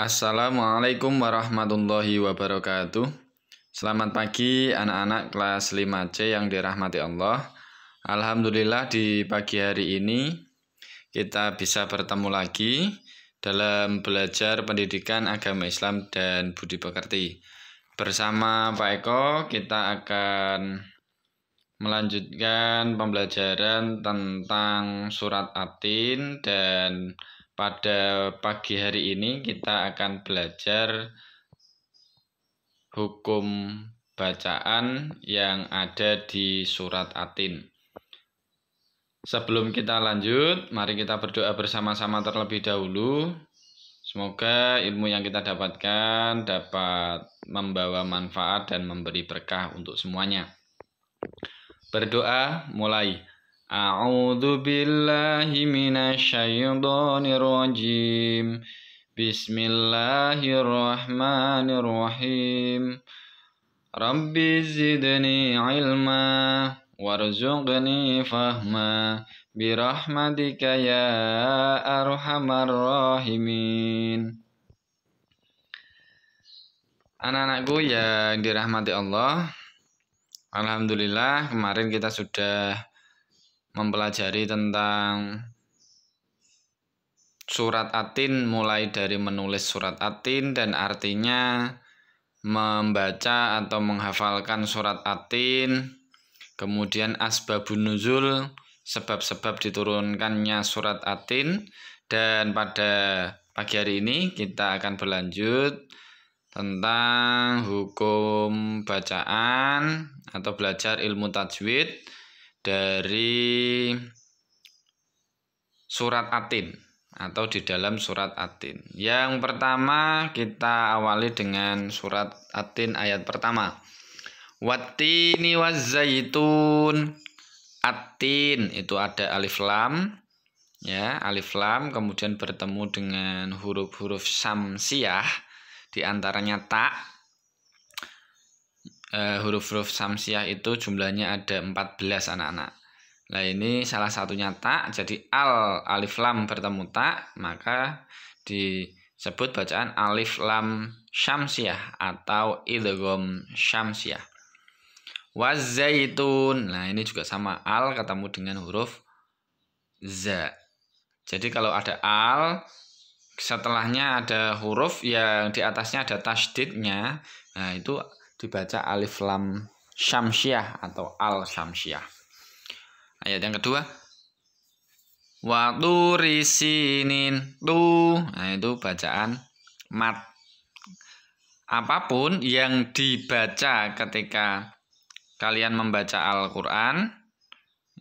Assalamualaikum warahmatullahi wabarakatuh. Selamat pagi anak-anak kelas 5C yang dirahmati Allah. Alhamdulillah di pagi hari ini kita bisa bertemu lagi dalam belajar pendidikan agama Islam dan budi pekerti. Bersama Pak Eko kita akan melanjutkan pembelajaran tentang surat Atin dan pada pagi hari ini kita akan belajar hukum bacaan yang ada di surat Atin. Sebelum kita lanjut, mari kita berdoa bersama-sama terlebih dahulu. Semoga ilmu yang kita dapatkan dapat membawa manfaat dan memberi berkah untuk semuanya. Berdoa mulai. أعوذ بالله من الشيطان الرجيم بسم الله الرحمن الرحيم رب زدني علما وارزقني فهما برحمتك يا أرحم الراحمين Anak-anakku yang dirahmati Allah Alhamdulillah kemarin kita sudah mempelajari tentang surat atin mulai dari menulis surat atin dan artinya membaca atau menghafalkan surat atin kemudian asbabun nuzul sebab-sebab diturunkannya surat atin dan pada pagi hari ini kita akan berlanjut tentang hukum bacaan atau belajar ilmu tajwid dari surat Atin atau di dalam surat Atin. Yang pertama kita awali dengan surat Atin ayat pertama. Watini wazaitun Atin itu ada alif lam ya, alif lam kemudian bertemu dengan huruf-huruf samsiah di antaranya ta Eh, huruf-huruf samsiah itu jumlahnya ada 14 anak-anak. Nah ini salah satunya tak, jadi al alif lam bertemu tak, maka disebut bacaan alif lam syamsiah atau idgham syamsiah. Wazaitun. Nah, ini juga sama al ketemu dengan huruf za. Jadi kalau ada al setelahnya ada huruf yang di atasnya ada tasdidnya, nah itu dibaca alif lam syamsiah atau al syamsiah. Ayat yang kedua wa turisinin tu nah itu bacaan mat apapun yang dibaca ketika kalian membaca Al-Qur'an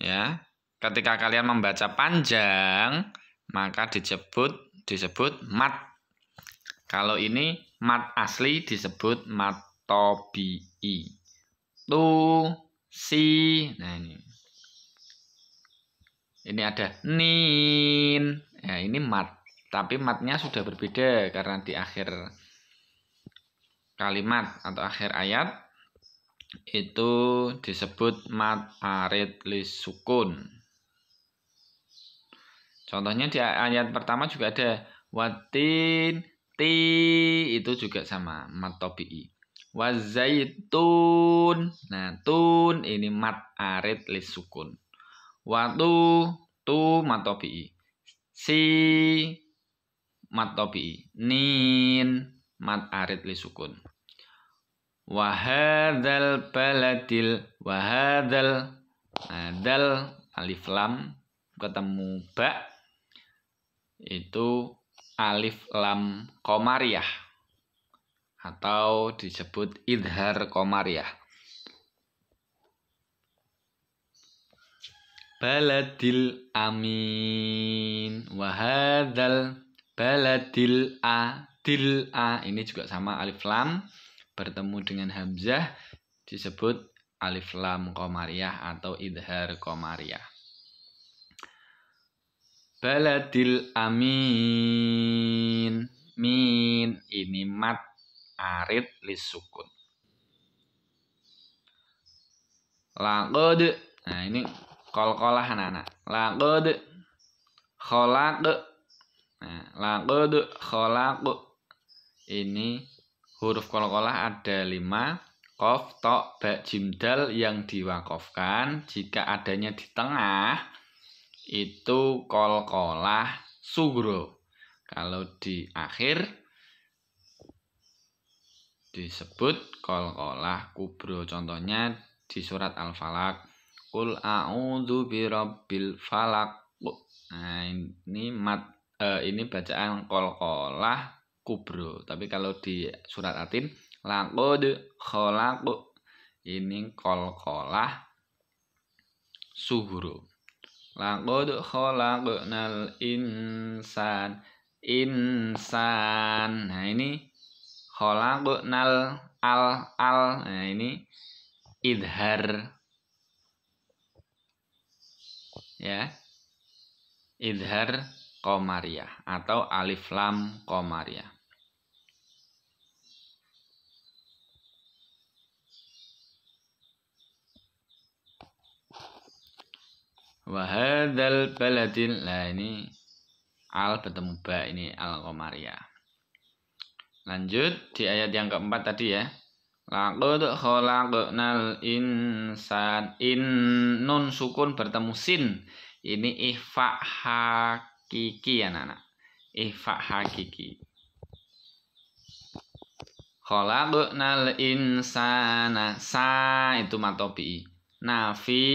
ya ketika kalian membaca panjang maka disebut disebut mat kalau ini mat asli disebut mat i tu si nah ini ini ada nin ya ini mat tapi matnya sudah berbeda karena di akhir kalimat atau akhir ayat itu disebut mat arid sukun Contohnya di ayat pertama juga ada watin ti itu juga sama mat tobi'i. Wazaitun. Nah, tun ini mat arit lis sukun. Watu tu matobi. Si matobi. Nin mat arit lis sukun. Wahadal baladil wahadal adal nah, alif lam ketemu ba itu alif lam komariah atau disebut idhar komariah. Baladil amin wahadal baladil a dil a ini juga sama alif lam bertemu dengan hamzah disebut alif lam komariah atau idhar komariah. Baladil amin min ini mat arid lisukun. Lakod. Nah, ini kol-kolah anak-anak. Lakod. kholaq. Nah, Kolak kholaq. Ini huruf kol-kolah ada lima. Kof, tok, bak, jimdal yang diwakofkan. Jika adanya di tengah, itu kol-kolah sugro. Kalau di akhir, disebut kol-kolah kubro. Contohnya di surat Al-Falak. Kul a'udzu birabbil falak. Nah, ini mat eh, ini bacaan kol-kolah kubro. Tapi kalau di surat Atin laqad khalaqu. Ini kol-kolah suhuru. Laqad khalaqnal insan. Insan. Nah, ini khalaqnal al al nah ini idhar ya idhar komariah atau alif lam komariah wahadal baladil nah ini al bertemu ba ini al komariah Lanjut di ayat yang keempat tadi ya. Laqad khalaqnal insan in nun sukun bertemu sin. Ini ihfa hakiki anak-anak. Ihfa hakiki. Khalaqnal insana sa itu matobi. Nafi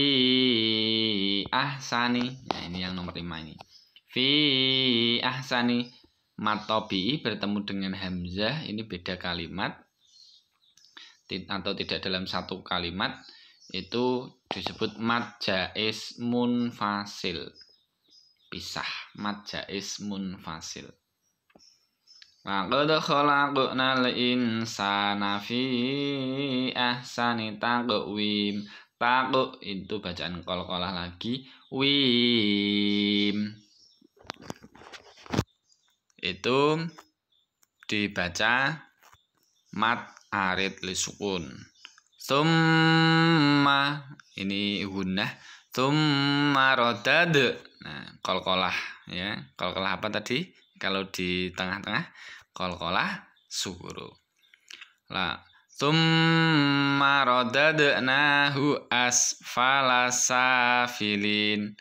ahsani. Nah, ini yang nomor lima ini. Fi ahsani matobi bertemu dengan hamzah ini beda kalimat atau tidak dalam satu kalimat itu disebut matjais munfasil pisah matjais munfasil Laqad khalaqnal insana fi sanita taqwim Taqu itu bacaan kol-kolah lagi Wim itu dibaca mat arid lisukun summa ini gunnah summa rodad nah kolkolah ya kolkolah apa tadi kalau di tengah-tengah kolkolah suguru lah summa rodadnahu asfala filin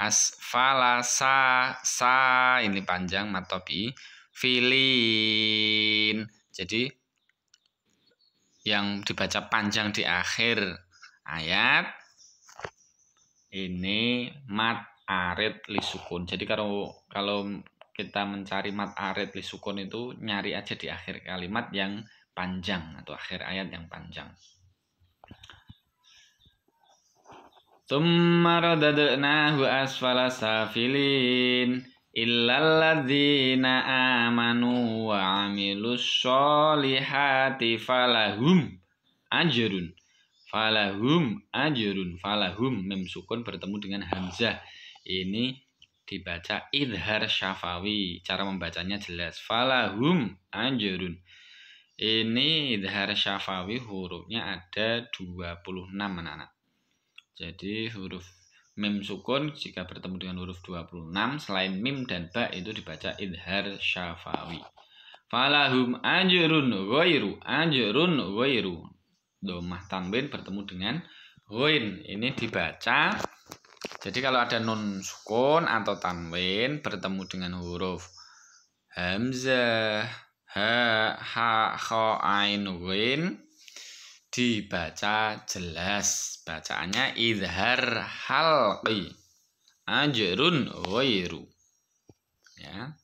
asfala sa sa ini panjang matopi filin jadi yang dibaca panjang di akhir ayat ini mat arit lisukun jadi kalau kalau kita mencari mat arit lisukun itu nyari aja di akhir kalimat yang panjang atau akhir ayat yang panjang Thumma radadnahu asfala safilin illalladzina amanu wa amilus sholihati falahum ajrun falahum ajrun falahum mim sukun bertemu dengan hamzah ini dibaca idhar syafawi cara membacanya jelas falahum ajrun ini idhar syafawi hurufnya ada 26 anak-anak jadi huruf mim sukun jika bertemu dengan huruf 26 selain mim dan ba itu dibaca idhar syafawi. Falahum ajrun ghairu ajrun ghairu. Domah tanwin bertemu dengan Huin ini dibaca. Jadi kalau ada nun sukun atau tanwin bertemu dengan huruf hamzah, ha, ha, kho, ain, dibaca jelas bacaannya idhar halqi ajrun wairu ya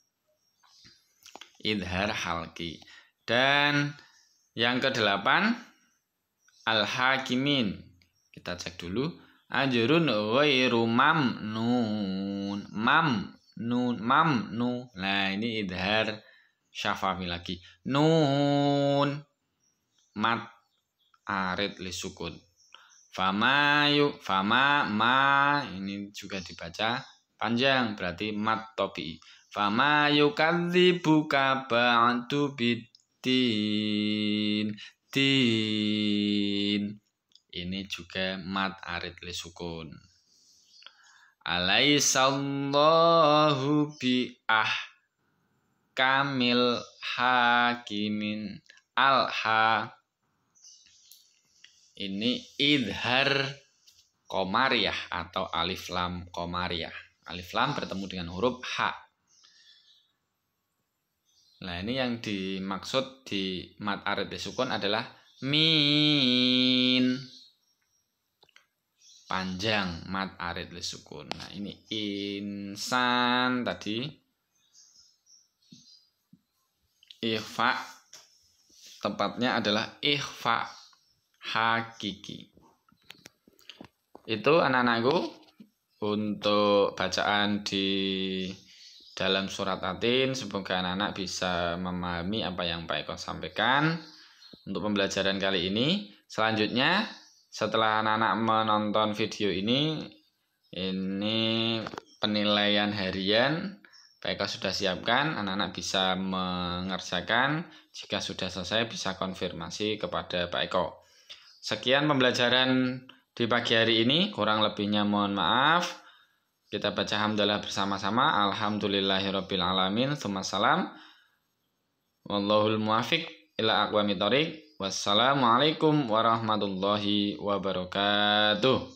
idhar halqi dan yang kedelapan al hakimin kita cek dulu ajrun wairu mam nun mam nun mam nu nah ini idhar syafafi lagi nun mat arid li sukun. Fama yuk, fama ma ini juga dibaca panjang berarti mat topi. Fama yuk kali buka bantu bidin din. Ini juga mat arid li sukun. bi ah kamil hakimin alha ini idhar komariah atau alif lam komariah. Alif lam bertemu dengan huruf H. Nah ini yang dimaksud di mat arid besukun adalah min panjang mat arid besukun. Nah ini insan tadi ikhfa tempatnya adalah ikhfa hakiki. Itu anak-anakku untuk bacaan di dalam surat Atin semoga anak-anak bisa memahami apa yang Pak Eko sampaikan untuk pembelajaran kali ini. Selanjutnya setelah anak-anak menonton video ini ini penilaian harian Pak Eko sudah siapkan, anak-anak bisa mengerjakan. Jika sudah selesai bisa konfirmasi kepada Pak Eko. Sekian pembelajaran di pagi hari ini, kurang lebihnya mohon maaf. Kita baca hamdalah bersama-sama. Alhamdulillahirabbil alamin. salam, Wallahul muwafiq ila aqwamit thoriq. Wassalamualaikum warahmatullahi wabarakatuh.